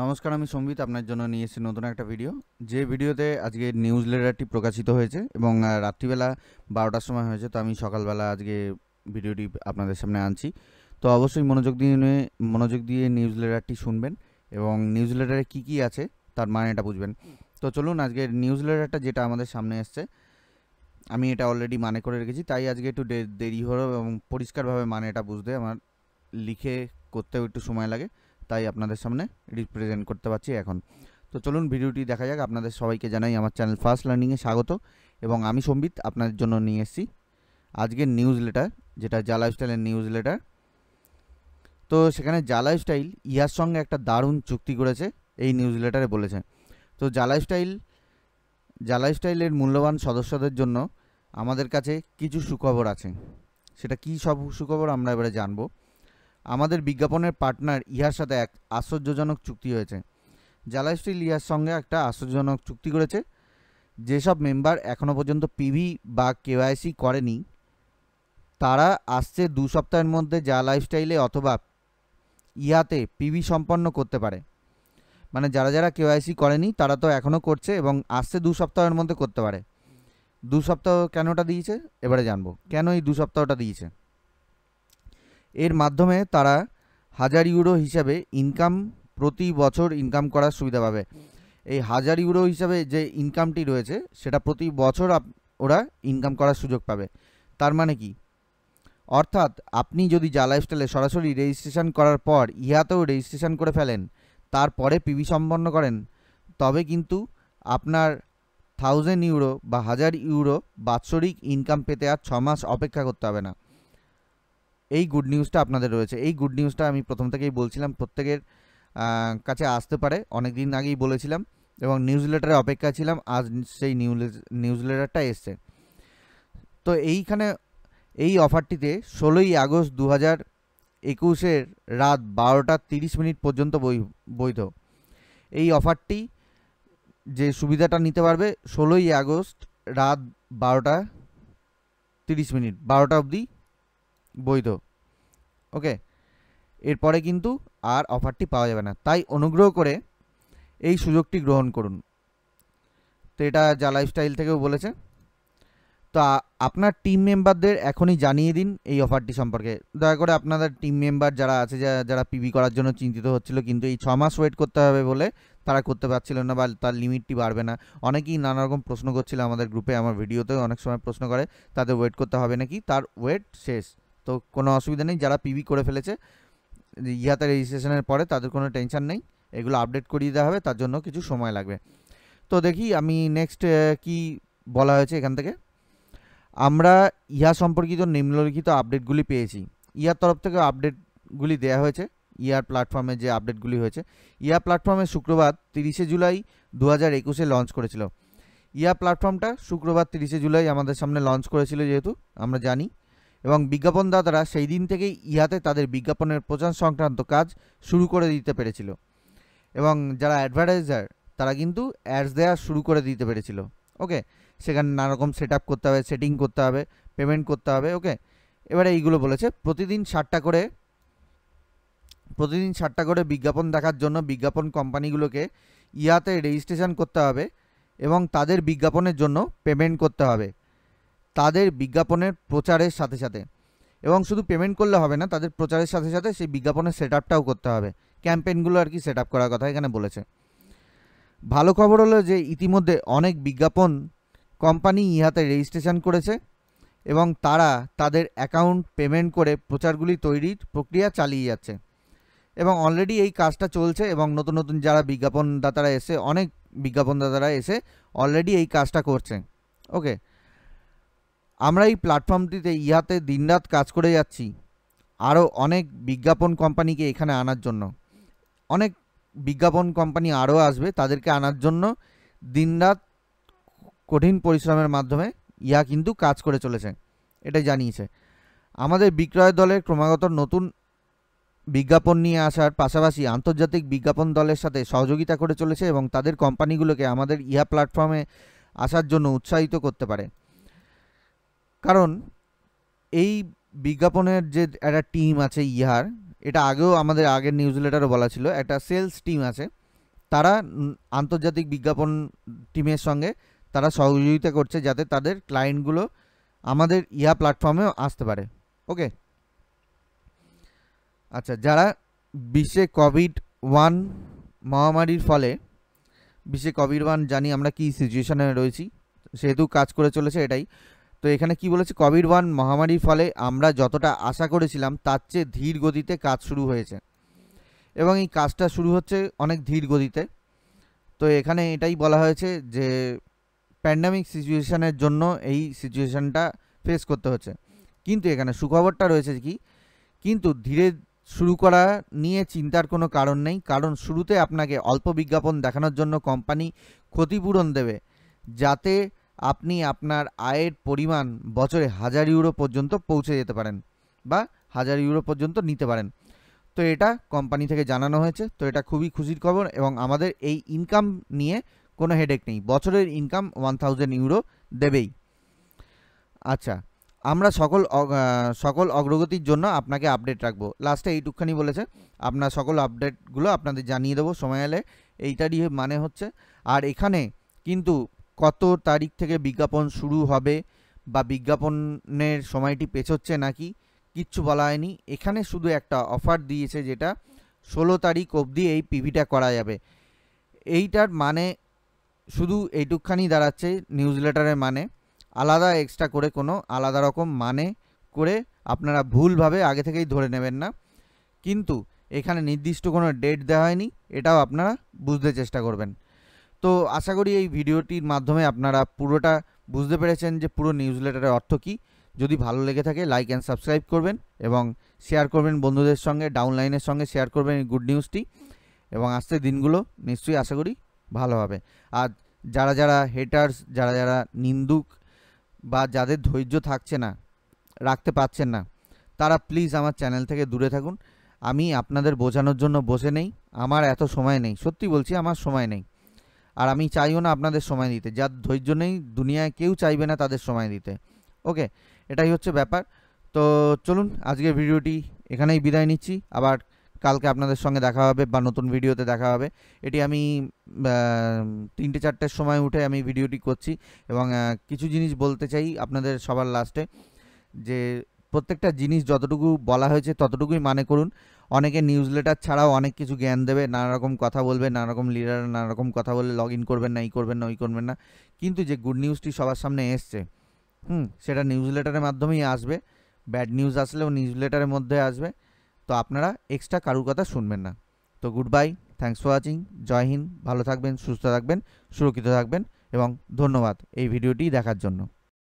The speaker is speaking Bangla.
নমস্কার আমি সম্বিত আপনার জন্য নিয়ে এসেছি নতুন একটা ভিডিও যে ভিডিওতে আজকে নিউজ লেটারটি প্রকাশিত হয়েছে এবং রাত্রিবেলা বারোটার সময় হয়েছে তো আমি সকালবেলা আজকে ভিডিওটি আপনাদের সামনে আনছি তো অবশ্যই মনোযোগ দিয়ে মনোযোগ দিয়ে নিউজ লেটারটি শুনবেন এবং নিউজ লেটারে কী কী আছে তার মানেটা বুঝবেন তো চলুন আজকে নিউজ লেটারটা যেটা আমাদের সামনে এসছে আমি এটা অলরেডি মানে করে রেখেছি তাই আজকে একটু দেরি হলো এবং পরিষ্কারভাবে মানেটা বুঝতে আমার লিখে করতেও একটু সময় লাগে তাই আপনাদের সামনে রিপ্রেজেন্ট করতে পারছি এখন তো চলুন ভিডিওটি দেখা যাক আপনাদের সবাইকে জানাই আমার চ্যানেল ফার্স্ট লার্নিংয়ে স্বাগত এবং আমি সম্বিত আপনাদের জন্য নিয়ে এসেছি আজকের নিউজ লেটার যেটা যা লাইফস্টাইলের নিউজ লেটার তো সেখানে যা লাইফস্টাইল ইহার সঙ্গে একটা দারুণ চুক্তি করেছে এই নিউজ লেটারে বলেছে তো যা লাইফস্টাইল যা লাইফস্টাইলের মূল্যবান সদস্যদের জন্য আমাদের কাছে কিছু সুখবর আছে সেটা কি সব সুখবর আমরা এবারে জানবো আমাদের বিজ্ঞাপনের পার্টনার ইহার সাথে এক আশ্চর্যজনক চুক্তি হয়েছে জালা স্টিল ইহার সঙ্গে একটা আশ্চর্যজনক চুক্তি করেছে যেসব মেম্বার এখনও পর্যন্ত পিভি বা কেওয়াইসি করেনি তারা আসছে দু সপ্তাহের মধ্যে যা লাইফস্টাইলে অথবা ইয়াতে পিভি সম্পন্ন করতে পারে মানে যারা যারা কেওয়াইসি করেনি তারা তো এখনও করছে এবং আসছে দু সপ্তাহের মধ্যে করতে পারে দু সপ্তাহ কেনটা দিয়েছে এবারে জানবো কেন এই দু সপ্তাহটা দিয়েছে এর মাধ্যমে তারা হাজার ইউরো হিসাবে ইনকাম প্রতি বছর ইনকাম করার সুবিধা পাবে এই হাজার ইউরো হিসাবে যে ইনকামটি রয়েছে সেটা প্রতি বছর ওরা ইনকাম করার সুযোগ পাবে তার মানে কি অর্থাৎ আপনি যদি যা লাইফস্টাইলে সরাসরি রেজিস্ট্রেশন করার পর ইহাতেও রেজিস্ট্রেশন করে ফেলেন তারপরে পিবি সম্পন্ন করেন তবে কিন্তু আপনার থাউজেন্ড ইউরো বা হাজার ইউরো বাৎসরিক ইনকাম পেতে আর ছ মাস অপেক্ষা করতে হবে না এই গুড নিউজটা আপনাদের রয়েছে এই গুড নিউজটা আমি প্রথম থেকেই বলছিলাম প্রত্যেকের কাছে আসতে পারে অনেক দিন আগেই বলেছিলাম এবং নিউজ লেটারে অপেক্ষা ছিলাম আজ সেই নিউজ নিউজ লেটারটা এসছে তো এইখানে এই অফারটিতে ষোলোই আগস্ট দু হাজার একুশের রাত বারোটা তিরিশ মিনিট পর্যন্ত বৈধ এই অফারটি যে সুবিধাটা নিতে পারবে ষোলোই আগস্ট রাত বারোটা তিরিশ মিনিট বারোটা অবধি বৈধ ওকে এরপরে কিন্তু আর অফারটি পাওয়া যাবে না তাই অনুগ্রহ করে এই সুযোগটি গ্রহণ করুন তো এটা যা লাইফস্টাইল থেকেও বলেছে তো আপনার টিম মেম্বারদের এখনই জানিয়ে দিন এই অফারটি সম্পর্কে দয়া করে আপনাদের টিম মেম্বার যারা আছে যারা পিবি করার জন্য চিন্তিত হচ্ছিল কিন্তু এই ছ মাস ওয়েট করতে হবে বলে তারা করতে পারছিল না বা তার লিমিটটি বাড়বে না অনেকেই নানা রকম প্রশ্ন করছিল আমাদের গ্রুপে আমার ভিডিওতেও অনেক সময় প্রশ্ন করে তাদের ওয়েট করতে হবে নাকি তার ওয়েট শেষ তো কোনো অসুবিধা নেই যারা পিবি করে ফেলেছে ইহাতে রেজিস্ট্রেশনের পরে তাদের কোনো টেনশন নেই এগুলো আপডেট করিয়ে দেওয়া হবে তার জন্য কিছু সময় লাগবে তো দেখি আমি নেক্সট কি বলা হয়েছে এখান থেকে আমরা ইহা সম্পর্কিত নিম্নলিখিত আপডেটগুলি পেয়েছি ইহার তরফ থেকে আপডেটগুলি দেয়া হয়েছে ইয়ার প্ল্যাটফর্মে যে আপডেটগুলি হয়েছে ইয়া প্ল্যাটফর্মে শুক্রবার তিরিশে জুলাই দু হাজার একুশে লঞ্চ করেছিল ইয়া প্ল্যাটফর্মটা শুক্রবার তিরিশে জুলাই আমাদের সামনে লঞ্চ করেছিল যেহেতু আমরা জানি এবং বিজ্ঞাপনদাতারা সেই দিন থেকেই ইহাতে তাদের বিজ্ঞাপনের প্রচার সংক্রান্ত কাজ শুরু করে দিতে পেরেছিল এবং যারা অ্যাডভার্টাইজার তারা কিন্তু অ্যাডস দেওয়া শুরু করে দিতে পেরেছিল ওকে সেখানে নানারকম সেট আপ করতে হবে সেটিং করতে হবে পেমেন্ট করতে হবে ওকে এবারে এইগুলো বলেছে প্রতিদিন ষাটটা করে প্রতিদিন ষাটটা করে বিজ্ঞাপন দেখার জন্য বিজ্ঞাপন কোম্পানিগুলোকে ইয়াতে রেজিস্ট্রেশন করতে হবে এবং তাদের বিজ্ঞাপনের জন্য পেমেন্ট করতে হবে তাদের বিজ্ঞাপনের প্রচারের সাথে সাথে এবং শুধু পেমেন্ট করলে হবে না তাদের প্রচারের সাথে সাথে সেই বিজ্ঞাপনের সেট আপটাও করতে হবে ক্যাম্পেইনগুলো আর কি সেট আপ করার কথা এখানে বলেছে ভালো খবর হলো যে ইতিমধ্যে অনেক বিজ্ঞাপন কোম্পানি ইহাতে রেজিস্ট্রেশন করেছে এবং তারা তাদের অ্যাকাউন্ট পেমেন্ট করে প্রচারগুলি তৈরির প্রক্রিয়া চালিয়ে যাচ্ছে এবং অলরেডি এই কাজটা চলছে এবং নতুন নতুন যারা বিজ্ঞাপনদাতারা এসে অনেক বিজ্ঞাপনদাতারা এসে অলরেডি এই কাজটা করছে ওকে আমরা এই প্ল্যাটফর্মটিতে ইহাতে দিনরাত কাজ করে যাচ্ছি আরও অনেক বিজ্ঞাপন কোম্পানিকে এখানে আনার জন্য অনেক বিজ্ঞাপন কোম্পানি আরও আসবে তাদেরকে আনার জন্য দিনরাত কঠিন পরিশ্রমের মাধ্যমে ইহা কিন্তু কাজ করে চলেছে এটা জানিয়েছে আমাদের বিক্রয় দলের ক্রমাগত নতুন বিজ্ঞাপন নিয়ে আসার পাশাপাশি আন্তর্জাতিক বিজ্ঞাপন দলের সাথে সহযোগিতা করে চলেছে এবং তাদের কোম্পানিগুলোকে আমাদের ইহা প্ল্যাটফর্মে আসার জন্য উৎসাহিত করতে পারে কারণ এই বিজ্ঞাপনের যে একটা টিম আছে ইহার এটা আগেও আমাদের আগের নিউজ লেটারও বলা ছিল একটা সেলস টিম আছে তারা আন্তর্জাতিক বিজ্ঞাপন টিমের সঙ্গে তারা সহযোগিতা করছে যাতে তাদের ক্লায়েন্টগুলো আমাদের ইহা প্ল্যাটফর্মেও আসতে পারে ওকে আচ্ছা যারা বিশ্বে কোভিড ওয়ান মহামারীর ফলে বিশ্বে কোভিড ওয়ান জানি আমরা কি সিচুয়েশানে রয়েছি সেহেতু কাজ করে চলেছে এটাই তো এখানে কি বলেছে কোভিড ওয়ান মহামারীর ফলে আমরা যতটা আশা করেছিলাম তার চেয়ে ধীর গতিতে কাজ শুরু হয়েছে এবং এই কাজটা শুরু হচ্ছে অনেক ধীর গতিতে তো এখানে এটাই বলা হয়েছে যে প্যান্ডামিক সিচুয়েশানের জন্য এই সিচুয়েশানটা ফেস করতে হচ্ছে কিন্তু এখানে সুখবরটা রয়েছে কি কিন্তু ধীরে শুরু করা নিয়ে চিন্তার কোনো কারণ নেই কারণ শুরুতে আপনাকে অল্প বিজ্ঞাপন দেখানোর জন্য কোম্পানি ক্ষতিপূরণ দেবে যাতে আপনি আপনার আয়ের পরিমাণ বছরে হাজার ইউরো পর্যন্ত পৌঁছে যেতে পারেন বা হাজার ইউরো পর্যন্ত নিতে পারেন তো এটা কোম্পানি থেকে জানানো হয়েছে তো এটা খুবই খুশির খবর এবং আমাদের এই ইনকাম নিয়ে কোনো হেডেক নেই বছরের ইনকাম ওয়ান থাউজেন্ড ইউরো দেবেই আচ্ছা আমরা সকল সকল অগ্রগতির জন্য আপনাকে আপডেট রাখবো লাস্টে এইটুকখানি বলেছে আপনার সকল আপডেটগুলো আপনাদের জানিয়ে দেবো সময় এলে এইটারই মানে হচ্ছে আর এখানে কিন্তু কত তারিখ থেকে বিজ্ঞাপন শুরু হবে বা বিজ্ঞাপনের সময়টি পেছোচ্ছে নাকি কিচ্ছু বলা হয়নি এখানে শুধু একটা অফার দিয়েছে যেটা ষোলো তারিখ অবধি এই পিভিটা করা যাবে এইটার মানে শুধু এইটুকখানি দাঁড়াচ্ছে নিউজ লেটারের মানে আলাদা এক্সট্রা করে কোনো আলাদা রকম মানে করে আপনারা ভুলভাবে আগে থেকেই ধরে নেবেন না কিন্তু এখানে নির্দিষ্ট কোনো ডেট দেওয়া হয়নি এটাও আপনারা বুঝতে চেষ্টা করবেন তো আশা করি এই ভিডিওটির মাধ্যমে আপনারা পুরোটা বুঝতে পেরেছেন যে পুরো নিউজ লেটারের অর্থ কী যদি ভালো লেগে থাকে লাইক অ্যান্ড সাবস্ক্রাইব করবেন এবং শেয়ার করবেন বন্ধুদের সঙ্গে ডাউনলাইনের সঙ্গে শেয়ার করবেন এই গুড নিউজটি এবং আসতে দিনগুলো নিশ্চয়ই আশা করি ভালো হবে আর যারা যারা হেটার্স যারা যারা নিন্দুক বা যাদের ধৈর্য থাকছে না রাখতে পারছেন না তারা প্লিজ আমার চ্যানেল থেকে দূরে থাকুন আমি আপনাদের বোঝানোর জন্য বসে নেই আমার এত সময় নেই সত্যি বলছি আমার সময় নেই আর আমি চাইও না আপনাদের সময় দিতে যার ধৈর্য নেই দুনিয়ায় কেউ চাইবে না তাদের সময় দিতে ওকে এটাই হচ্ছে ব্যাপার তো চলুন আজকের ভিডিওটি এখানেই বিদায় নিচ্ছি আবার কালকে আপনাদের সঙ্গে দেখা হবে বা নতুন ভিডিওতে দেখা হবে এটি আমি তিনটে চারটের সময় উঠে আমি ভিডিওটি করছি এবং কিছু জিনিস বলতে চাই আপনাদের সবার লাস্টে যে প্রত্যেকটা জিনিস যতটুকু বলা হয়েছে ততটুকুই মানে করুন অনেকে নিউজ লেটার ছাড়াও অনেক কিছু জ্ঞান দেবে নানা রকম কথা বলবে নানা রকম লিডাররা নানা রকম কথা বলে লগ ইন করবেন না এই করবেন না ওই করবেন না কিন্তু যে গুড নিউজটি সবার সামনে এসছে হুম সেটা নিউজ লেটারের মাধ্যমেই আসবে ব্যাড নিউজ আসলেও নিউজ লেটারের মধ্যে আসবে তো আপনারা এক্সট্রা কারুর কথা শুনবেন না তো good bye thanks for watching জয় হিন্দ ভালো থাকবেন সুস্থ থাকবেন সুরক্ষিত থাকবেন এবং ধন্যবাদ এই ভিডিওটি দেখার জন্য